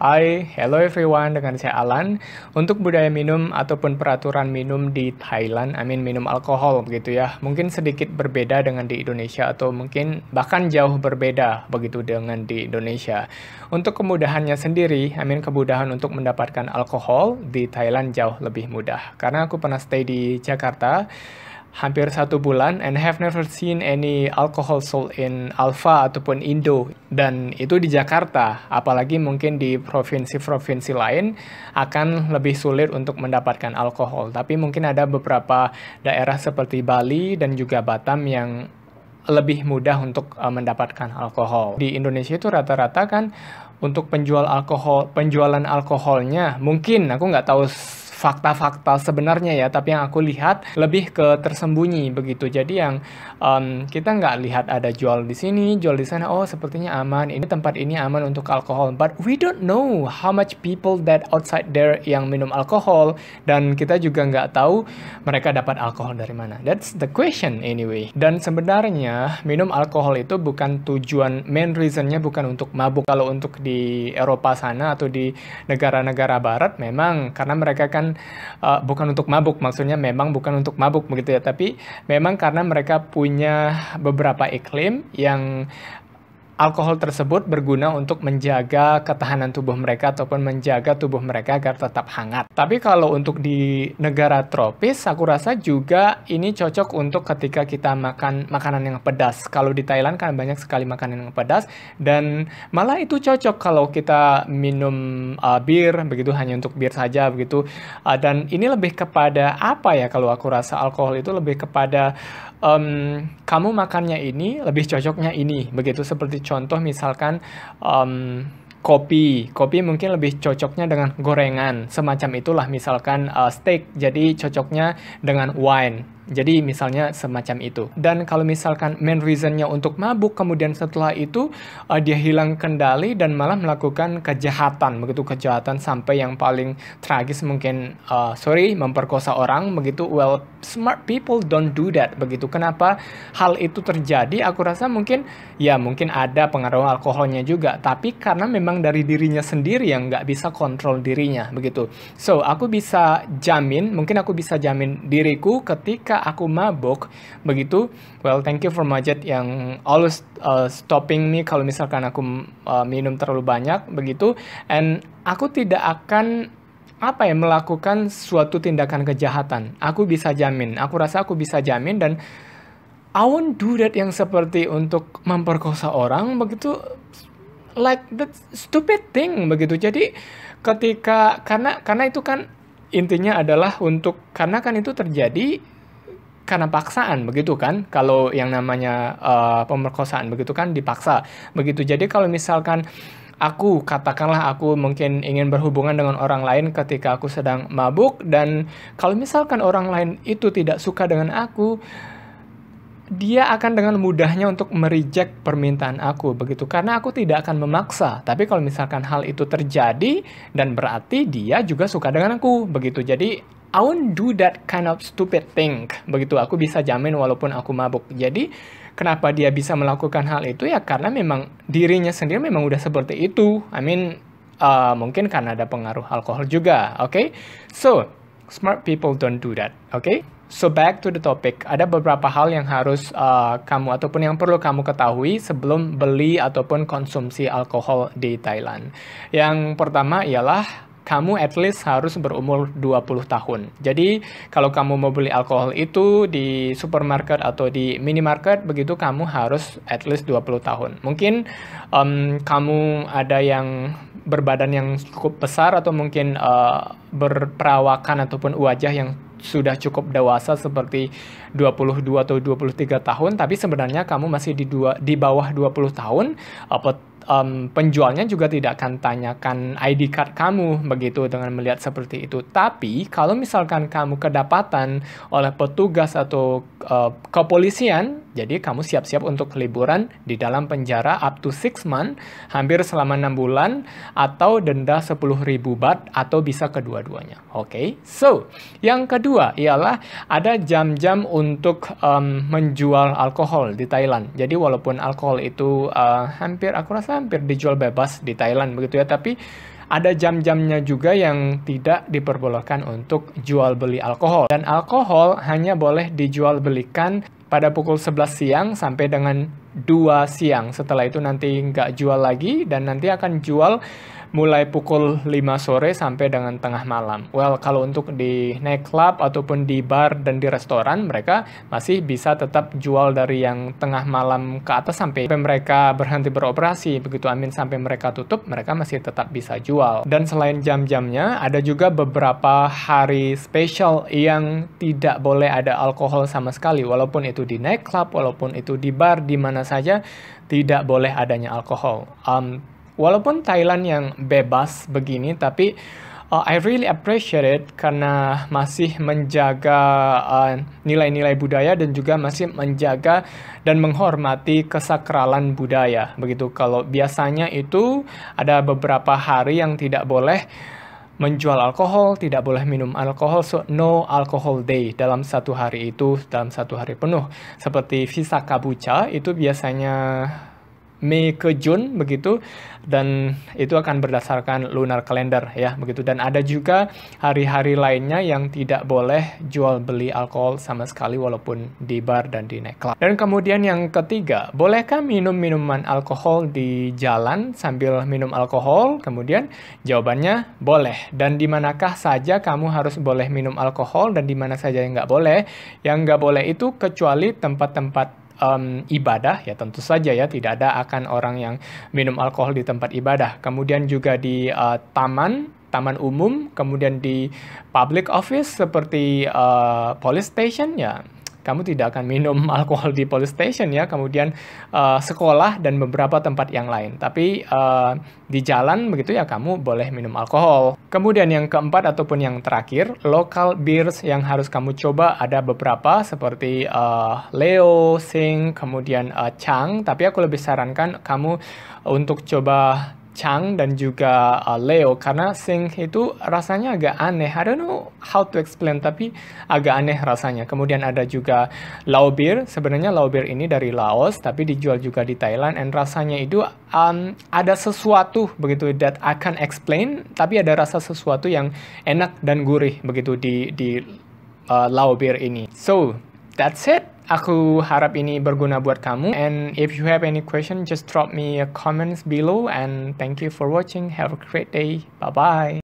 Hai, hello everyone, dengan saya Alan. Untuk budaya minum ataupun peraturan minum di Thailand, I mean minum alkohol begitu ya, mungkin sedikit berbeda dengan di Indonesia atau mungkin bahkan jauh berbeda begitu dengan di Indonesia. Untuk kemudahannya sendiri, I mean kemudahan untuk mendapatkan alkohol di Thailand jauh lebih mudah. Karena aku pernah stay di Jakarta, hampir satu bulan and have never seen any alcohol sold in Alfa ataupun Indo dan itu di Jakarta apalagi mungkin di provinsi-provinsi lain akan lebih sulit untuk mendapatkan alkohol tapi mungkin ada beberapa daerah seperti Bali dan juga Batam yang lebih mudah untuk eh, mendapatkan alkohol. Di Indonesia itu rata-rata kan untuk penjual alkohol, penjualan alkoholnya mungkin aku nggak tahu fakta-fakta sebenarnya ya, tapi yang aku lihat lebih ke tersembunyi begitu. Jadi yang um, kita nggak lihat ada jual di sini, jual di sana. Oh, sepertinya aman. Ini tempat ini aman untuk alkohol. But we don't know how much people that outside there yang minum alkohol dan kita juga nggak tahu mereka dapat alkohol dari mana. That's the question anyway. Dan sebenarnya minum alkohol itu bukan tujuan main reasonnya bukan untuk mabuk. Kalau untuk di Eropa sana atau di negara-negara Barat memang karena mereka kan bukan uh, eh, bukan untuk mabuk, maksudnya memang bukan untuk mabuk begitu ya, tapi memang karena mereka punya beberapa iklim yang alkohol tersebut berguna untuk menjaga ketahanan tubuh mereka ataupun menjaga tubuh mereka agar tetap hangat. Tapi kalau untuk di negara tropis, aku rasa juga ini cocok untuk ketika kita makan makanan yang pedas. Kalau di Thailand kan banyak sekali makanan yang pedas dan malah itu cocok kalau kita minum uh, bir begitu hanya untuk bir saja begitu. Uh, dan ini lebih kepada apa ya kalau aku rasa alkohol itu lebih kepada um, kamu makannya ini lebih cocoknya ini begitu seperti contoh misalkan um, kopi. Kopi mungkin lebih cocoknya dengan gorengan, semacam itulah misalkan uh, steak. Jadi cocoknya dengan wine. Jadi misalnya semacam itu. Dan kalau misalkan main reasonnya untuk mabuk, kemudian setelah itu uh, dia hilang kendali dan malah melakukan kejahatan, begitu kejahatan sampai yang paling tragis mungkin uh, sorry memperkosa orang, begitu. Well, smart people don't do that, begitu. Kenapa hal itu terjadi? Aku rasa mungkin ya mungkin ada pengaruh alkoholnya juga, tapi karena memang dari dirinya sendiri yang nggak bisa kontrol dirinya, begitu. So aku bisa jamin, mungkin aku bisa jamin diriku ketika aku mabuk, begitu well thank you for majet yang always uh, stopping me kalau misalkan aku uh, minum terlalu banyak begitu and aku tidak akan apa ya melakukan suatu tindakan kejahatan aku bisa jamin aku rasa aku bisa jamin dan I won't do that yang seperti untuk memperkosa orang begitu like that stupid thing begitu jadi ketika karena karena itu kan intinya adalah untuk karena kan itu terjadi karena paksaan begitu kan kalau yang namanya uh, pemerkosaan begitu kan dipaksa begitu jadi kalau misalkan aku katakanlah aku mungkin ingin berhubungan dengan orang lain ketika aku sedang mabuk dan kalau misalkan orang lain itu tidak suka dengan aku dia akan dengan mudahnya untuk mereject permintaan aku begitu karena aku tidak akan memaksa tapi kalau misalkan hal itu terjadi dan berarti dia juga suka dengan aku begitu jadi I won't do that kind of stupid thing. Begitu aku bisa jamin walaupun aku mabuk. Jadi kenapa dia bisa melakukan hal itu ya karena memang dirinya sendiri memang udah seperti itu. I mean uh, mungkin karena ada pengaruh alkohol juga. Oke, okay? so smart people don't do that. Oke. Okay? So back to the topic, ada beberapa hal yang harus uh, kamu ataupun yang perlu kamu ketahui sebelum beli ataupun konsumsi alkohol di Thailand. Yang pertama ialah kamu at least harus berumur 20 tahun. Jadi, kalau kamu mau beli alkohol itu di supermarket atau di minimarket, begitu kamu harus at least 20 tahun. Mungkin um, kamu ada yang berbadan yang cukup besar atau mungkin uh, berperawakan ataupun wajah yang sudah cukup dewasa seperti 22 atau 23 tahun tapi sebenarnya kamu masih di dua, di bawah 20 tahun uh, um, penjualnya juga tidak akan tanyakan ID card kamu begitu dengan melihat seperti itu. Tapi kalau misalkan kamu kedapatan oleh petugas atau uh, kepolisian jadi kamu siap-siap untuk liburan di dalam penjara up to 6 month, hampir selama 6 bulan, atau denda 10.000 bat, atau bisa kedua-duanya. Oke, okay? so yang kedua ialah ada jam-jam untuk um, menjual alkohol di Thailand. Jadi walaupun alkohol itu uh, hampir, aku rasa hampir dijual bebas di Thailand begitu ya, tapi ada jam-jamnya juga yang tidak diperbolehkan untuk jual beli alkohol dan alkohol hanya boleh dijual belikan pada pukul 11 siang sampai dengan 2 siang. Setelah itu nanti nggak jual lagi dan nanti akan jual mulai pukul 5 sore sampai dengan tengah malam. Well, kalau untuk di nightclub ataupun di bar dan di restoran, mereka masih bisa tetap jual dari yang tengah malam ke atas sampai mereka berhenti beroperasi. Begitu amin sampai mereka tutup, mereka masih tetap bisa jual. Dan selain jam-jamnya, ada juga beberapa hari spesial yang tidak boleh ada alkohol sama sekali, walaupun itu di nightclub, walaupun itu di bar, di mana saja, tidak boleh adanya alkohol. Um, walaupun Thailand yang bebas begini, tapi uh, I really appreciate it karena masih menjaga uh, nilai-nilai uh, budaya dan juga masih menjaga dan menghormati kesakralan budaya. Begitu kalau biasanya itu ada beberapa hari yang tidak boleh menjual alkohol, tidak boleh minum alkohol, so no alcohol day dalam satu hari itu, dalam satu hari penuh. Seperti visa kabucha itu biasanya Mei ke Jun begitu dan itu akan berdasarkan lunar kalender ya begitu dan ada juga hari-hari lainnya yang tidak boleh jual beli alkohol sama sekali walaupun di bar dan di nightclub. Dan kemudian yang ketiga, bolehkah minum minuman alkohol di jalan sambil minum alkohol? Kemudian jawabannya boleh. Dan di manakah saja kamu harus boleh minum alkohol dan di mana saja yang nggak boleh? Yang nggak boleh itu kecuali tempat-tempat um, ibadah ya tentu saja ya tidak ada akan orang yang minum alkohol di tempat ibadah. Kemudian juga di uh, taman taman umum, kemudian di public office seperti uh, police station ya kamu tidak akan minum alkohol di police station ya, kemudian uh, sekolah dan beberapa tempat yang lain. Tapi uh, di jalan begitu ya kamu boleh minum alkohol. Kemudian yang keempat ataupun yang terakhir, local beers yang harus kamu coba ada beberapa seperti uh, Leo, Sing, kemudian uh, Chang. Tapi aku lebih sarankan kamu untuk coba Chang dan juga uh, Leo karena Sing itu rasanya agak aneh. I don't know how to explain tapi agak aneh rasanya. Kemudian ada juga Lao Beer. Sebenarnya Lao Beer ini dari Laos tapi dijual juga di Thailand and rasanya itu um, ada sesuatu begitu that I can explain tapi ada rasa sesuatu yang enak dan gurih begitu di di uh, Lao ini. So, that's it. Aku harap ini berguna buat kamu. And if you have any question, just drop me a comments below. And thank you for watching. Have a great day. Bye bye.